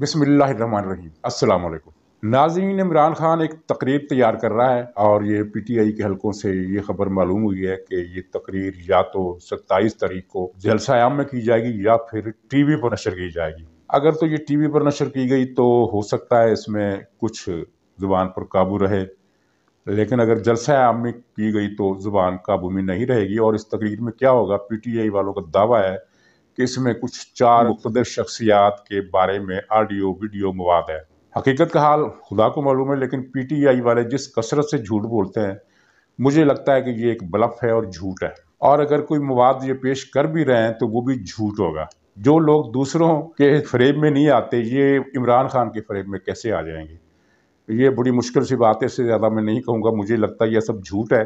बिसमीम अस्सलाम वालेकुम नाजीन इमरान खान एक तकरीर तैयार कर रहा है और ये पी टी आई के हलकों से ये खबर मालूम हुई है कि ये तकरीर या तो सत्ताईस तारीख को जलसायाम में की जाएगी या फिर टी वी पर नशर की जाएगी अगर तो ये टी वी पर नशर की गई तो हो सकता है इसमें कुछ ज़ुबान पर काबू रहे लेकिन अगर जलसा आम में की गई तो ज़ुबान काबू में नहीं रहेगी और इस तकरीर में क्या होगा पी टी आई वालों का दावा है कि इसमें कुछ चार मुख्तर शख्सियात के बारे में ऑडियो वीडियो मवाद है हकीकत का हाल खुदा को मालूम है लेकिन पी टी आई वाले जिस कसरत से झूठ बोलते हैं मुझे लगता है कि ये एक बलफ है और झूठ है और अगर कोई मवाद ये पेश कर भी रहे हैं तो वो भी झूठ होगा जो लोग दूसरों के फरेब में नहीं आते ये इमरान खान के फरेब में कैसे आ जाएंगे ये बड़ी मुश्किल सी बात है इससे ज़्यादा मैं नहीं कहूँगा मुझे लगता है यह सब झूठ है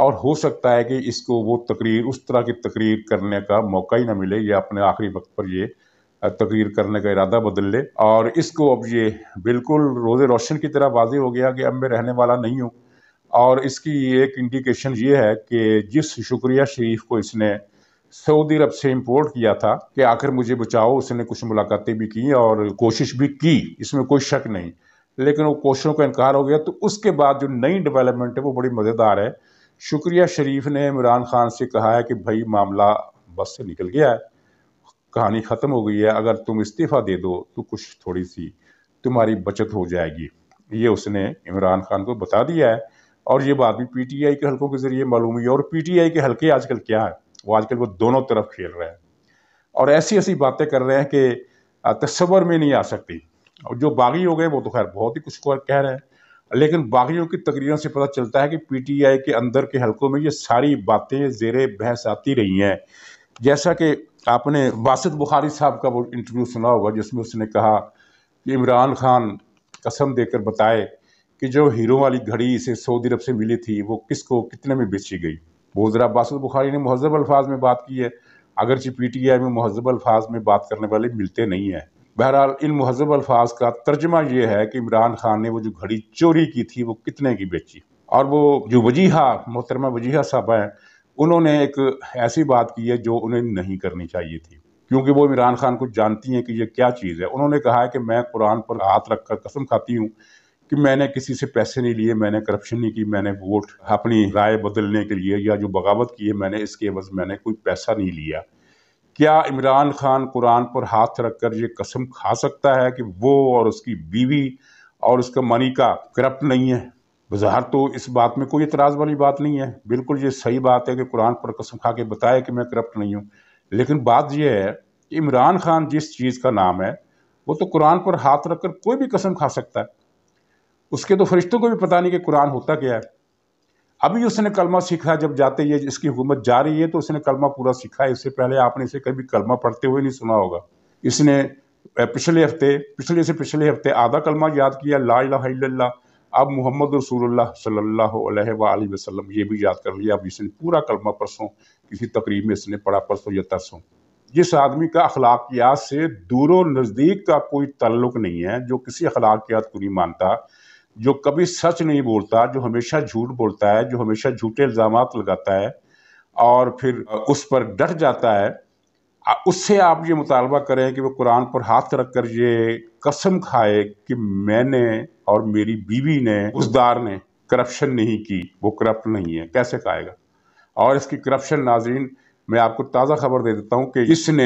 और हो सकता है कि इसको वो तकरीर उस तरह की तकरीर करने का मौका ही ना मिले या अपने आखिरी वक्त पर ये तकरीर करने का इरादा बदल ले और इसको अब ये बिल्कुल रोज़ रोशन की तरह वाजी हो गया कि अब मैं रहने वाला नहीं हूँ और इसकी एक इंडिकेशन ये है कि जिस शुक्रिया शरीफ को इसने सऊदी अरब से इम्पोर्ट किया था कि आखिर मुझे बचाओ उसने कुछ मुलाकातें भी की और कोशिश भी की इसमें कोई शक नहीं लेकिन वो कोशिशों का इनकार हो गया तो उसके बाद जो नई डेवलपमेंट है वो बड़ी मज़ेदार है शुक्रिया शरीफ ने इमरान खान से कहा है कि भाई मामला बस से निकल गया है कहानी ख़त्म हो गई है अगर तुम इस्तीफ़ा दे दो तो कुछ थोड़ी सी तुम्हारी बचत हो जाएगी ये उसने इमरान खान को बता दिया है और ये बात भी पीटीआई के हलकों के ज़रिए मालूम हुई है और पीटीआई के हलके आजकल क्या है वो आजकल वो दोनों तरफ खेल रहे हैं और ऐसी ऐसी बातें कर रहे हैं कि तस्वर में नहीं आ सकती और जो बागी हो गए वो तो खैर बहुत ही कुछ कह रहे हैं लेकिन बागियों की तकरीरों से पता चलता है कि पीटीआई के अंदर के हलकों में ये सारी बातें जेर बहस आती रही हैं जैसा कि आपने वासिद बुखारी साहब का वो इंटरव्यू सुना होगा जिसमें उसने कहा कि इमरान खान कसम देकर बताए कि जो हीरो वाली घड़ी इसे सऊदी अरब से मिली थी वो किसको कितने में बेची गई वो ज़रा बासद बुखारी ने महजब अल्फाज में बात की है अगरचि पी टी आई में महजब अल्फाज में बात करने वाले मिलते नहीं हैं बहरहाल इन महजब अल्फाज का तर्जमा यह है कि इमरान खान ने वो जो घड़ी चोरी की थी वो कितने की बेची और वो जो वजीहा मोहतरमा वजीहा साहब हैं उन्होंने एक ऐसी बात की है जो उन्हें नहीं करनी चाहिए थी क्योंकि वो इमरान खान को जानती हैं कि यह क्या चीज़ है उन्होंने कहा है कि मैं कुरान पर हाथ रख कर कसम खाती हूँ कि मैंने किसी से पैसे नहीं लिए मैंने करप्शन नहीं की मैंने वोट अपनी राय बदलने के लिए या जो बगावत की है मैंने इसके बस मैंने कोई पैसा नहीं लिया क्या इमरान खान कुरान पर हाथ रख कर ये कसम खा सकता है कि वो और उसकी बीवी और उसका मनिका करप्ट नहीं है बाजार तो इस बात में कोई इतराज़ वाली बात नहीं है बिल्कुल ये सही बात है कि कुरान पर कसम खा के बताए कि मैं करप्ट नहीं हूँ लेकिन बात यह है कि इमरान खान जिस चीज़ का नाम है वो तो कुरान पर हाथ रख कर कोई भी कसम खा सकता है उसके तो फरिश्तों को भी पता नहीं कि कुरान होता क्या है अभी उसने कलमा सीखा जब जाते ये इसकी हुकूमत जा रही है तो उसने कलमा पूरा सीखा है इससे पहले आपने इसे कभी कलमा पढ़ते हुए नहीं सुना होगा इसने पिछले हफ्ते पिछले से पिछले हफ्ते आधा कलमा याद किया ला अब मोहम्मद रसूलुल्लाह सल्लल्लाहु अलैहि वसल्लम ये भी याद कर लिया अब इसने पूरा कलमा परसों किसी तकरीब में इसने पढ़ा परसों या तरसों जिस आदमी का अखलाकियात से दूर नज़दीक का कोई ताल्लुक नहीं है जो किसी अखलाकियात को नहीं मानता जो कभी सच नहीं बोलता जो हमेशा झूठ बोलता है जो हमेशा झूठे इल्ज़ाम लगाता है और फिर उस पर डट जाता है उससे आप ये मुतालबा करें कि वो कुरान पर हाथ रख कर ये कसम खाए कि मैंने और मेरी बीवी ने उसदार ने करप्शन नहीं की वो करप्ट नहीं है कैसे खाएगा और इसकी करप्शन नाजरीन मैं आपको ताज़ा खबर दे देता हूँ कि इसने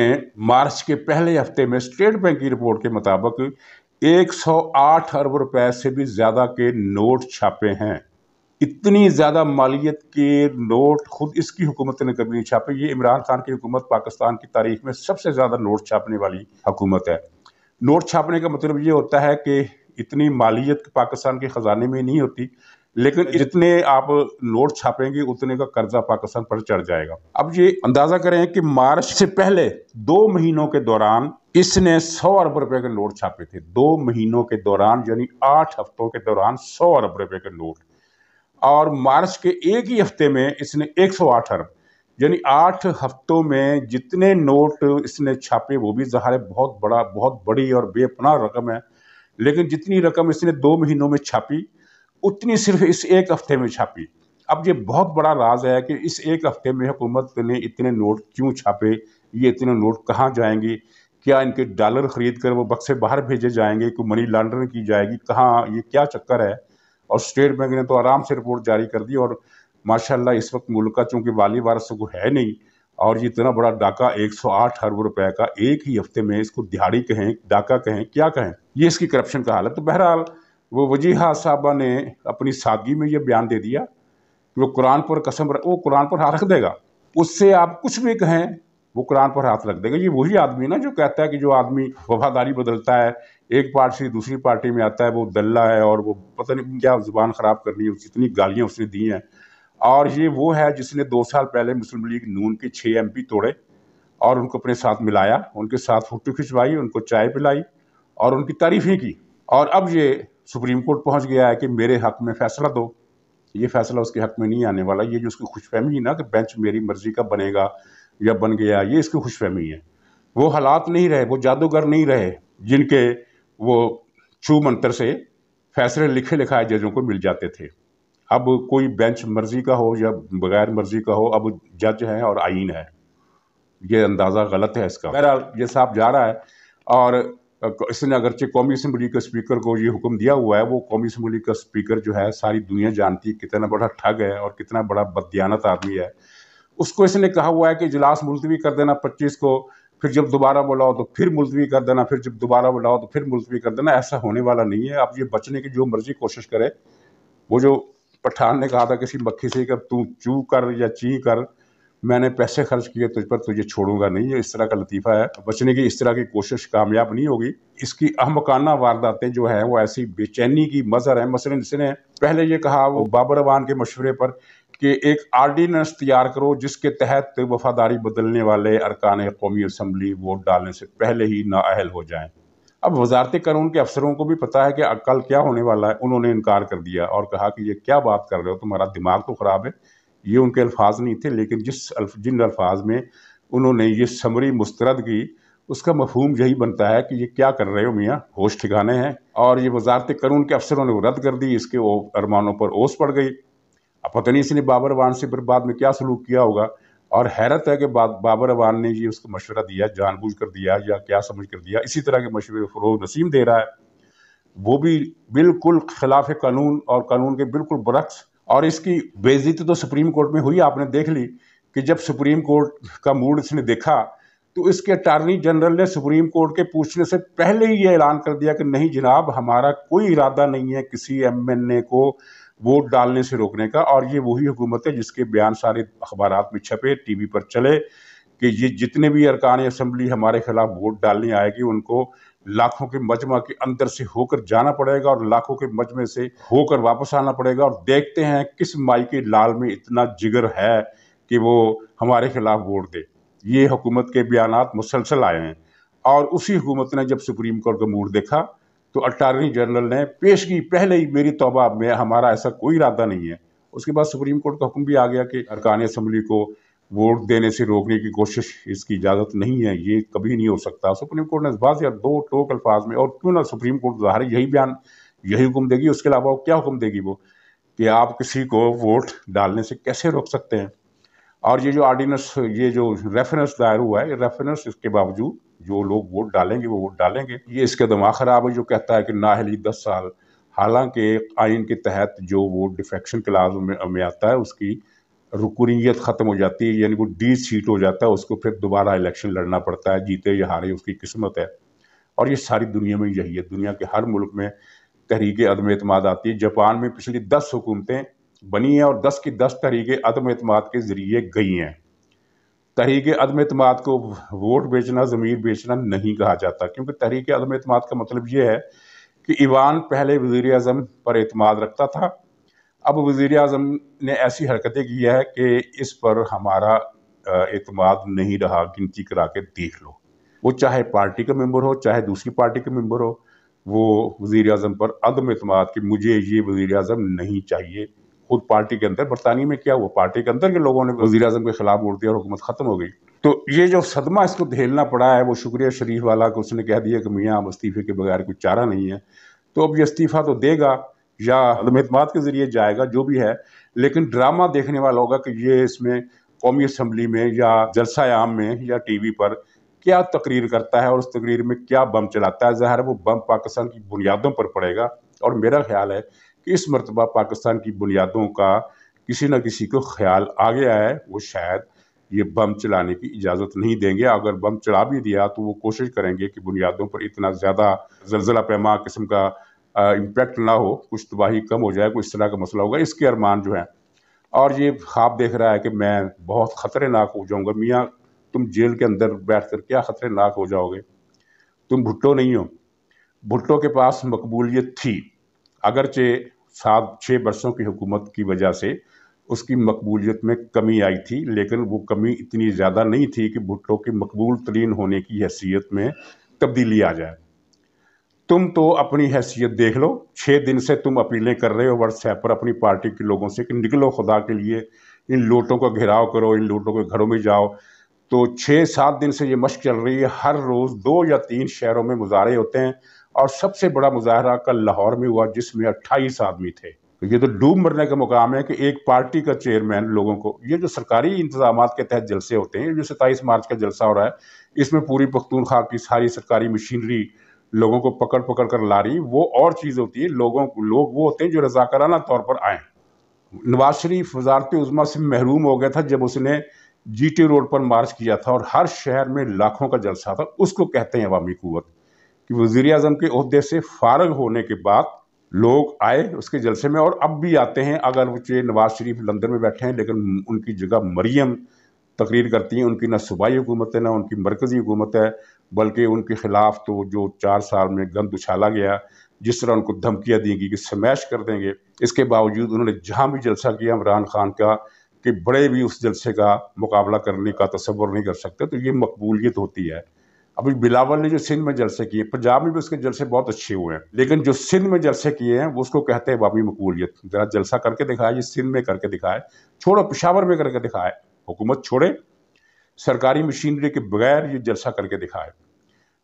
मार्च के पहले हफ्ते में स्टेट बैंक की रिपोर्ट के मुताबिक 108 अरब रुपए से भी ज़्यादा के नोट छापे हैं इतनी ज़्यादा मालियत के नोट खुद इसकी हुकूमत ने कभी नहीं छापे ये इमरान खान की हुकूमत पाकिस्तान की तारीख में सबसे ज़्यादा नोट छापने वाली हुकूमत है नोट छापने का मतलब ये होता है कि इतनी मालियत पाकिस्तान के ख़जाने में नहीं होती लेकिन जितने आप नोट छापेंगे उतने का कर्जा पाकिस्तान पर चढ़ जाएगा अब ये अंदाज़ा करें कि मार्च से पहले दो महीनों के दौरान इसने सौ अरब रुपए के नोट छापे थे दो महीनों के दौरान यानी आठ हफ्तों के दौरान सौ अरब रुपए के नोट और मार्च के एक ही हफ्ते में इसने एक सौ आठ अरब यानी आठ हफ्तों में जितने नोट इसने छापे वो भी है बहुत बड़ा बहुत बड़ी और बेपनाह रकम है लेकिन जितनी रकम इसने दो महीनों में छापी उतनी सिर्फ इस एक हफ्ते में छापी अब ये बहुत बड़ा राज है कि इस एक हफ्ते में हुकूमत ने इतने नोट क्यों छापे ये इतने नोट कहाँ जाएंगे क्या इनके डॉलर ख़रीद कर वो बक्से बाहर भेजे जाएंगे कोई मनी लॉन्ड्रिंग की जाएगी कहाँ ये क्या चक्कर है और स्टेट बैंक ने तो आराम से रिपोर्ट जारी कर दी और माशाल्लाह इस वक्त मुल्क का चूँकि वाली वारस को है नहीं और ये इतना बड़ा डाका 108 अरब रुपए का एक ही हफ्ते में इसको दिहाड़ी कहें डाका कहें क्या कहें ये इसकी करप्शन का हाल है तो बहरहाल वो वजीहा साहबा ने अपनी सादगी में ये बयान दे दिया कि वो कुरान पर कसम वो कुरान पर हाथ रख देगा उससे आप कुछ भी कहें वो कुरान पर हाथ रख देगा ये वही आदमी ना जो कहता है कि जो आदमी वफादारी बदलता है एक पार्टी से दूसरी पार्टी में आता है वो दल्ला है और वो पता नहीं क्या ज़ुबान ख़राब करनी है उसकी इतनी गालियाँ उसने दी हैं और ये वो है जिसने दो साल पहले मुस्लिम लीग नून के छः एम तोड़े और उनको अपने साथ मिलाया उनके साथ फोटो खिंचवाई उनको चाय पिलाई और उनकी तारीफ़ें की और अब ये सुप्रीम कोर्ट पहुंच गया है कि मेरे हक में फ़ैसला दो ये फैसला उसके हक में नहीं आने वाला ये जो उसकी खुशफहमी है ना कि बेंच मेरी मर्ज़ी का बनेगा या बन गया ये इसकी खुश है वो हालात नहीं रहे वो जादूगर नहीं रहे जिनके वो छू मंतर से फैसले लिखे लिखाए जजों को मिल जाते थे अब कोई बेंच मर्जी का हो या बगैर मर्जी का हो अब जज हैं और आइन है ये अंदाज़ा गलत है इसका बहरहाल ये साहब जा रहा है और इसने अगरचे कौमी असम्बली के स्पीकर को ये हुक्म दिया हुआ है वो कौमी असम्बली का स्पीकर जो है सारी दुनिया जानती है कितना बड़ा ठग है और कितना बड़ा बदयानत आदमी है उसको इसने कहा हुआ है कि इजलास मुलतवी कर देना पच्चीस को फिर जब दोबारा बुलाओ तो फिर मुलतवी कर देना फिर जब दोबारा बुलाओ तो फिर मुलतवी कर देना ऐसा होने वाला नहीं है आप ये बचने की जो मर्जी कोशिश करें वो जो पठान ने कहा था किसी मक्खी से कर तू चू कर या ची कर मैंने पैसे खर्च किए तुझ पर तुझे छोड़ूंगा नहीं है इस तरह का लतीफ़ा है बचने की इस तरह की कोशिश कामयाब नहीं होगी इसकी अहमकाना वारदातें जो हैं वो ऐसी बेचैनी की मज़र है मसलन इसने पहले ये कहा वो अवान के मशवरे पर कि एक आर्डिनेंस तैयार करो जिसके तहत वफादारी बदलने वाले अरकान कौमी असम्बली वोट डालने से पहले ही नाअहल हो जाए अब वजारत कानून के अफसरों को भी पता है कि कल क्या होने वाला है उन्होंने इनकार कर दिया और कहा कि ये क्या बात कर रहे हो तुम्हारा दिमाग तो ख़राब है ये उनके अल्फाज नहीं थे लेकिन जिस अल्फ, जिन अल्फाज में उन्होंने ये समरी मुस्तरद की उसका मफहूम यही बनता है कि ये क्या कर रहे हो मियाँ होश ठिकाने हैं और ये वजारत कानून के अफसरों ने रद्द कर दी इसके अरमानों पर ओस पड़ गई पता नहीं इसने बाबर अवान से फिर बाद में क्या सलूक किया होगा और हैरत है कि बाबर अवान ने ये उसको मशवरा दिया जानबूझ कर दिया या क्या समझ कर दिया इसी तरह के मशवरे फरोज नसीम दे रहा है वो भी बिल्कुल खिलाफ कानून और कानून के बिल्कुल बरक्स और इसकी बेजती तो सुप्रीम कोर्ट में हुई आपने देख ली कि जब सुप्रीम कोर्ट का मूड इसने देखा तो इसके अटारनी जनरल ने सुप्रीम कोर्ट के पूछने से पहले ही ये ऐलान कर दिया कि नहीं जनाब हमारा कोई इरादा नहीं है किसी एम एन ए को वोट डालने से रोकने का और ये वही हुकूमत है जिसके बयान सारे अखबार में छपे टीवी पर चले कि ये जितने भी अरकान असम्बली हमारे खिलाफ वोट डालने आएगी उनको लाखों के मजमा के अंदर से होकर जाना पड़ेगा और लाखों के मजमे से होकर वापस आना पड़ेगा और देखते हैं किस माई के लाल में इतना जिगर है कि वो हमारे खिलाफ वोट दे ये हुकूमत के बयान मुसलसल आए हैं और उसी हुकूमत ने जब सुप्रीम कोर्ट का मूड देखा तो अटारनी जनरल ने पेश की पहले ही मेरी तोबा में हमारा ऐसा कोई इरादा नहीं है उसके बाद सुप्रीम कोर्ट का हुक्म भी आ गया कि अरकान असम्बली को वोट देने से रोकने की कोशिश इसकी इजाज़त नहीं है ये कभी नहीं हो सकता सुप्रीम कोर्ट ने इस बात या दो टोक अल्फाज में और क्यों ना सुप्रीम कोर्ट ज़ाहिर यही बयान यही हुक्म देगी उसके अलावा क्या हुक्म देगी वो कि आप किसी को वोट डालने से कैसे रोक सकते हैं और ये जो ऑर्डिनेंस ये जो रेफरेंस दायर हुआ है ये रेफरेंस इसके बावजूद जो लोग वोट डालेंगे वो वोट डालेंगे ये इसका दिमाग ख़राब है जो कहता है कि नाहली दस साल हालांकि आइन के तहत जो वो डिफेक्शन क्लास में, में आता है उसकी रुकनीत ख़त्म हो जाती है यानी वो डी सीट हो जाता है उसको फिर दोबारा इलेक्शन लड़ना पड़ता है जीते या हारे उसकी किस्मत है और ये सारी दुनिया में यही है दुनिया के हर मुल्क में तहरीक अदम अतमाद आती है जापान में पिछली दस हुकूमतें बनी है और दस की दस तहरीक अदम अतमाद के ज़रिए गई हैं तहरीक अदम अतमाद को वोट बेचना ज़मीर बेचना नहीं कहा जाता क्योंकि तहरीक अदम अतमाद का मतलब ये है कि ईवान पहले वज़ी अजम पर अतमाद रखता था अब वज़ी अजम ने ऐसी हरकतें की है कि इस पर हमारा अतमाद नहीं रहा गिनती करा के देख लो वो चाहे पार्टी का मेम्बर हो चाहे दूसरी पार्टी का मेम्बर हो वो वज़ी अजम पर अदम अतमाद कि मुझे ये वज़ी अजम नहीं चाहिए खुद पार्टी के अंदर बरतानिया में क्या हुआ पार्टी के अंदर के लोगों ने वजी अजम के खिलाफ वोट दिया और हुकूमत ख़त्म हो गई तो ये जो सदमा इसको झेलना पड़ा है वो शुक्रिया शरीफ वाला को उसने कह दिया कि मियाँ अब इस्तीफे के बगैर कोई चारा नहीं है तो अब ये इस्तीफ़ा तो देगा या अदमतमाद के ज़रिए जाएगा जो भी है लेकिन ड्रामा देखने वाला होगा कि ये इसमें कौमी असम्बली में या जलसा आम में या टी वी पर क्या तकरीर करता है और उस तकरीर में क्या बम चलाता है ज़ाहिर वो बम पाकिस्तान की बुनियादों पर पड़ेगा और मेरा ख्याल है कि इस मरतबा पाकिस्तान की बुनियादों का किसी न किसी को ख्याल आ गया है वो शायद ये बम चलाने की इजाज़त नहीं देंगे अगर बम चला भी दिया तो वो कोशिश करेंगे कि बुनियादों पर इतना ज़्यादा जलजिला पैमा किस्म का इम्पेक्ट ना हो कुछ तबाही कम हो जाए कुछ इस तरह का मसला होगा इसके अरमान जो हैं और ये ख्वाब देख रहा है कि मैं बहुत ख़तरनाक हो जाऊँगा मियाँ तुम जेल के अंदर बैठ कर क्या ख़तरनाक हो जाओगे तुम भुट्टो नहीं हो भुट्टो के पास मकबूलियत थी अगरचे सात छः वर्षों की हुकूमत की वजह से उसकी मकबूलियत में कमी आई थी लेकिन वो कमी इतनी ज़्यादा नहीं थी कि भुट्टो के मकबूल तरीन होने की हैसियत में तब्दीली आ जाए तुम तो अपनी हैसियत देख लो छः दिन से तुम अपीलें कर रहे हो व्हाट्सएप पर अपनी पार्टी के लोगों से कि निकलो खुदा के लिए इन लोटों का घेराव करो इन लोटों के घरों में जाओ तो छः सात दिन से ये मश्क चल रही है हर रोज़ दो या तीन शहरों में मुजारे होते हैं और सबसे बड़ा मुजाहरा कल लाहौर में हुआ जिसमें अट्ठाईस आदमी थे तो ये तो डूब मरने का मुकाम है कि एक पार्टी का चेयरमैन लोगों को ये जो सरकारी इंतजाम के तहत जलसे होते हैं जो सत्ताईस मार्च का जलसा हो रहा है इसमें पूरी पख्तूनख्वा की सारी सरकारी मशीनरी लोगों को पकड़ पकड़ कर ला रही वो और चीज़ होती है लोगों को लोग वो होते हैं जो रजाकाराना तौर पर आए नवाज शरीफ वजारत उजमा से महरूम हो गया था जब उसने जी टी रोड पर मार्च किया था और हर शहर में लाखों का जलसा था उसको कहते हैं अवामी कुत कि वज़ी अजम के अहदे से फारग होने के बाद लोग आए उसके जलसे में और अब भी आते हैं अगर वो नवाज शरीफ लंदन में बैठे हैं लेकिन उनकी जगह मरियम तकरीर करती हैं उनकी ना सूबाई हुकूमत है ना उनकी मरकज़ी हुकूमत है बल्कि उनके ख़िलाफ़ तो जो चार साल में गंद उछाला गया जिस तरह उनको धमकियाँ दी गई कि समैश कर देंगे इसके बावजूद उन्होंने जहाँ भी जलसा किया इमरान खान का कि बड़े भी उस जलसे का मुकाबला करने का तस्वर नहीं कर सकते तो ये मकबूलियत होती है अभी बिलावल ने जो सिंध में जलसे किए पंजाब में भी उसके जलसे बहुत अच्छे हुए हैं लेकिन जो सिंध में जलसे किए हैं वो उसको कहते हैं बाबी मकबूलियत जरा जलसा करके दिखाए ये सिंध में करके दिखाए छोड़ो पिशावर में करके दिखाए हुकूमत छोड़े सरकारी मशीनरी के बगैर ये जलसा करके दिखाए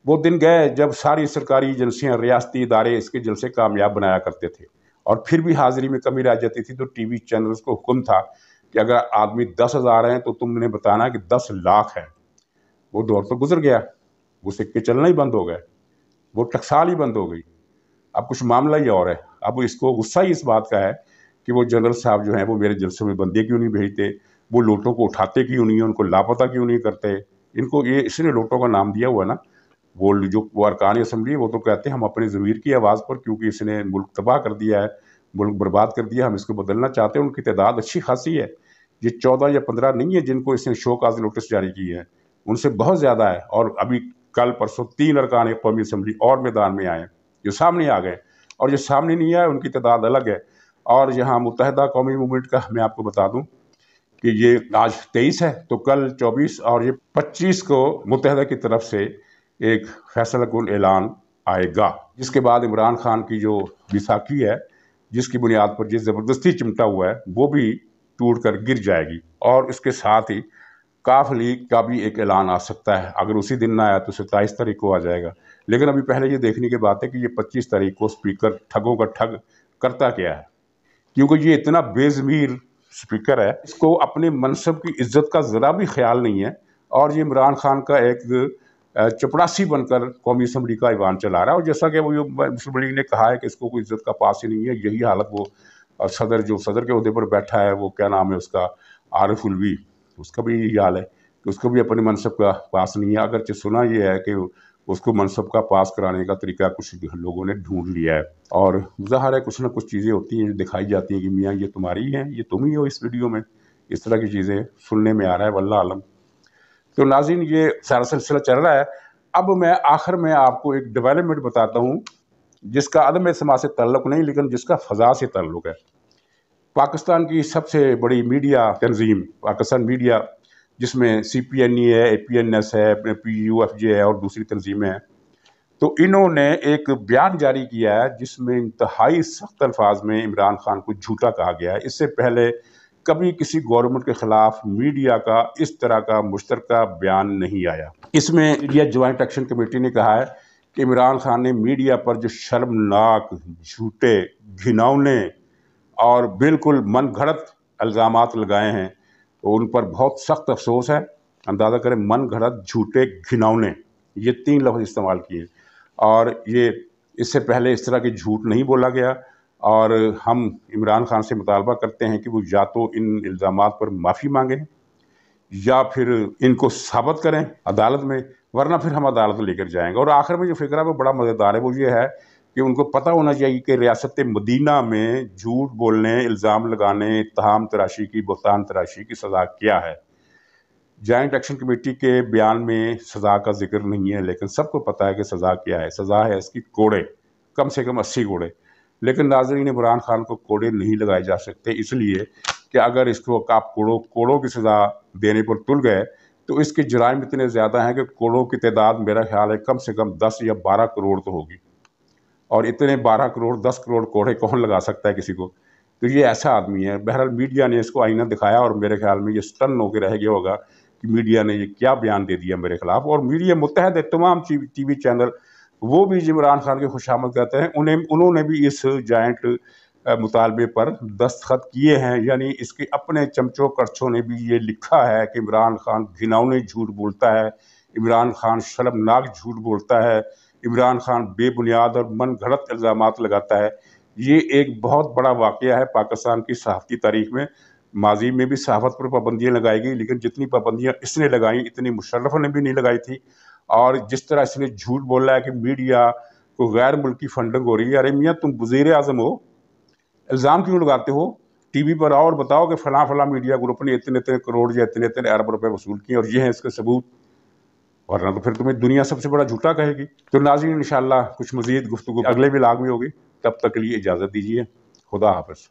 वो दिन गए जब सारी सरकारी एजेंसियाँ रियासती इदारे इसके जलसे कामयाब बनाया करते थे और फिर भी हाजिरी में कमी रह जाती थी तो टी वी चैनल्स को हुक्म था कि अगर आदमी दस हज़ार हैं तो तुमने बताना कि दस लाख हैं वो दौर तो गुजर गया वो सिक्के चलना ही बंद हो गए वो टकसाल ही बंद हो गई अब कुछ मामला ही और है अब इसको गुस्सा ही इस बात का है कि वो जनरल साहब जो हैं वो मेरे जलसे में बंदे क्यों नहीं भेजते वो लोटों को उठाते क्यों नहीं है उनको लापता क्यों नहीं करते इनको ये इसने लोटों का नाम दिया हुआ ना वो जो वो अरकान असम्बली वो तो कहते हैं हम अपने ज़मीर की आवाज़ पर क्योंकि इसने मुल्क तबाह कर दिया है मुल्क बर्बाद कर दिया हम इसको बदलना चाहते हैं उनकी तादाद अच्छी खासी है ये चौदह या पंद्रह नहीं है जिनको इसने शो काज नोटिस जारी की है उनसे बहुत ज़्यादा है और अभी कल परसों तीन अरकान कौमी असम्बली और मैदान में आए जो सामने आ गए और जो सामने नहीं आए उनकी तादाद अलग है और यहाँ मुतहदा कौमी मूवमेंट का मैं आपको बता दूँ कि ये आज तेईस है तो कल चौबीस और ये पच्चीस को मुतहदा की तरफ से एक फैसला कुल ऐलान आएगा जिसके बाद इमरान खान की जो विसाखी है जिसकी बुनियाद पर जिस ज़बरदस्ती चिमटा हुआ है वो भी टूट कर गिर जाएगी और इसके साथ ही काफ लीग का भी एक ऐलान आ सकता है अगर उसी दिन ना आया तो सत्ताईस तारीख को आ जाएगा लेकिन अभी पहले ये देखने की बात है कि ये पच्चीस तारीख को स्पीकर ठगों का ठग करता क्या है क्योंकि ये इतना बेजमीर स्पीकर है इसको अपने मनसब की इज्जत का ज़रा भी ख्याल नहीं है और ये इमरान खान का एक चपरासी बनकर कौमी असम्बली का ईवान चला रहा है और जैसा कि वो असम्बली ने कहा है कि इसको कोई इज्जत का पास ही नहीं है यही हालत वो सदर जो सदर के अहदे पर बैठा है वो क्या नाम है उसका आरिफ उलवी उसका भी यही हाल है कि उसको भी अपने मनसब का पास नहीं है अगरचे सुना यह है कि उसको मनसब का पास कराने का तरीका कुछ लोगों ने ढूंढ लिया है और ज़ाहिर है कुछ ना कुछ चीज़ें होती हैं दिखाई जाती हैं कि मियाँ ये तुम्हारी हैं ये तुम ही हो इस वीडियो में इस तरह की चीज़ें सुनने में आ रहा है वल्ला आलम तो नाजिन ये सारा सिलसिला चल रहा है अब मैं आखिर में आपको एक डेवलपमेंट बताता हूँ जिसका अदम समाज से तल्लक नहीं लेकिन जिसका फ़जा से तल्लुक है पाकिस्तान की सबसे बड़ी मीडिया तंजीम पाकिस्तान मीडिया जिसमें सी पी एन ई है ए पी एन एस है पी यू एफ जे है और दूसरी तंजीमें हैं तो इन्होंने एक बयान जारी किया है जिसमें इंतहाई सख्त अल्फाज में इमरान खान को झूठा कहा गया है इससे पहले कभी किसी गवर्नमेंट के ख़िलाफ़ मीडिया का इस तरह का मुश्तरक बयान नहीं आया इसमें इंडिया जॉइंट एक्शन कमेटी ने कहा है कि इमरान खान ने मीडिया पर जो शर्मनाक झूठे घिनौने और बिल्कुल मन घड़त इल्ज़ाम लगाए हैं तो उन पर बहुत सख्त अफसोस है अंदाज़ा करें मन घड़त झूठे घिनौने ये तीन लफ्ज़ इस्तेमाल किए और ये इससे पहले इस तरह के झूठ नहीं बोला गया और हम इमरान खान से मुतालबा करते हैं कि वो या तो इन इल्ज़ाम पर माफ़ी मांगें या फिर इनको साबित करें अदालत में वरना फिर हम अदालत लेकर जाएंगे और आखिर में जो फिक्र है वो बड़ा मज़ेदार है वो ये है कि उनको पता होना चाहिए कि रियासत मदीना में झूठ बोलने इल्ज़ाम लगाने इतहाम तराशी की बहतान तराशी की सज़ा क्या है जॉइंट एक्शन कमेटी के बयान में सज़ा का जिक्र नहीं है लेकिन सबको पता है कि सज़ा क्या है सज़ा है इसकी कोड़े कम से कम अस्सी कोड़े लेकिन नाजरीन इमरान खान को कोड़े नहीं लगाए जा सकते इसलिए कि अगर इसको आप कोड़ों कोड़ों की सज़ा देने पर तुल गए तो इसके जराइम इतने ज़्यादा हैं कि कोड़ों की तादाद मेरा ख्याल है कम से कम दस या बारह करोड़ तो होगी और इतने बारह करोड़ दस करोड़ कोड़े कौन लगा सकता है किसी को तो ये ऐसा आदमी है बहरहाल मीडिया ने इसको आईना दिखाया और मेरे ख्याल में ये स्टन होकर रह गया होगा कि मीडिया ने ये क्या बयान दे दिया मेरे खिलाफ और मीडिया मुतहद है तमाम टी वी चैनल वो भी इमरान खान के खुशामद करते हैं उन्हें उन्होंने भी इस जॉइंट मुतालबे पर दस्तखत किए हैं यानी इसके अपने चमचों करछों ने भी ये लिखा है कि इमरान खान घिनौने झूठ बोलता है इमरान खान शर्मनाक झूठ बोलता है इमरान खान बेबुनियाद और मन घड़त इल्ज़ाम लगाता है ये एक बहुत बड़ा वाक़ है पाकिस्तान की सहाफ़ती तारीख में माजी में भी सहाफ़त पर पाबंदियाँ लगाई गई लेकिन जितनी पाबंदियाँ इसने लगाई इतनी मुशरफ ने भी नहीं लगाई थी और जिस तरह इसने झूठ बोला है कि मीडिया को गैर मुल्की फंडिंग हो रही है अरे मियाँ तुम वजीर अजम हो इल्ज़ाम क्यों लगाते हो टी वी पर आओ और बताओ कि फ़लाँ फ़लाँ मीडिया ग्रुप ने इतने इतने करोड़ या इतने इतने अरब रुपये वसूल किए और ये हैं इसके सबूत वरना तो फिर तुम्हें दुनिया सबसे बड़ा झूठा कहेगी तो नाजी इन कुछ मजीद गुफ्तु अगले भी लाग में होगी तब तक के लिए इजाज़त दीजिए खुदा हाफ़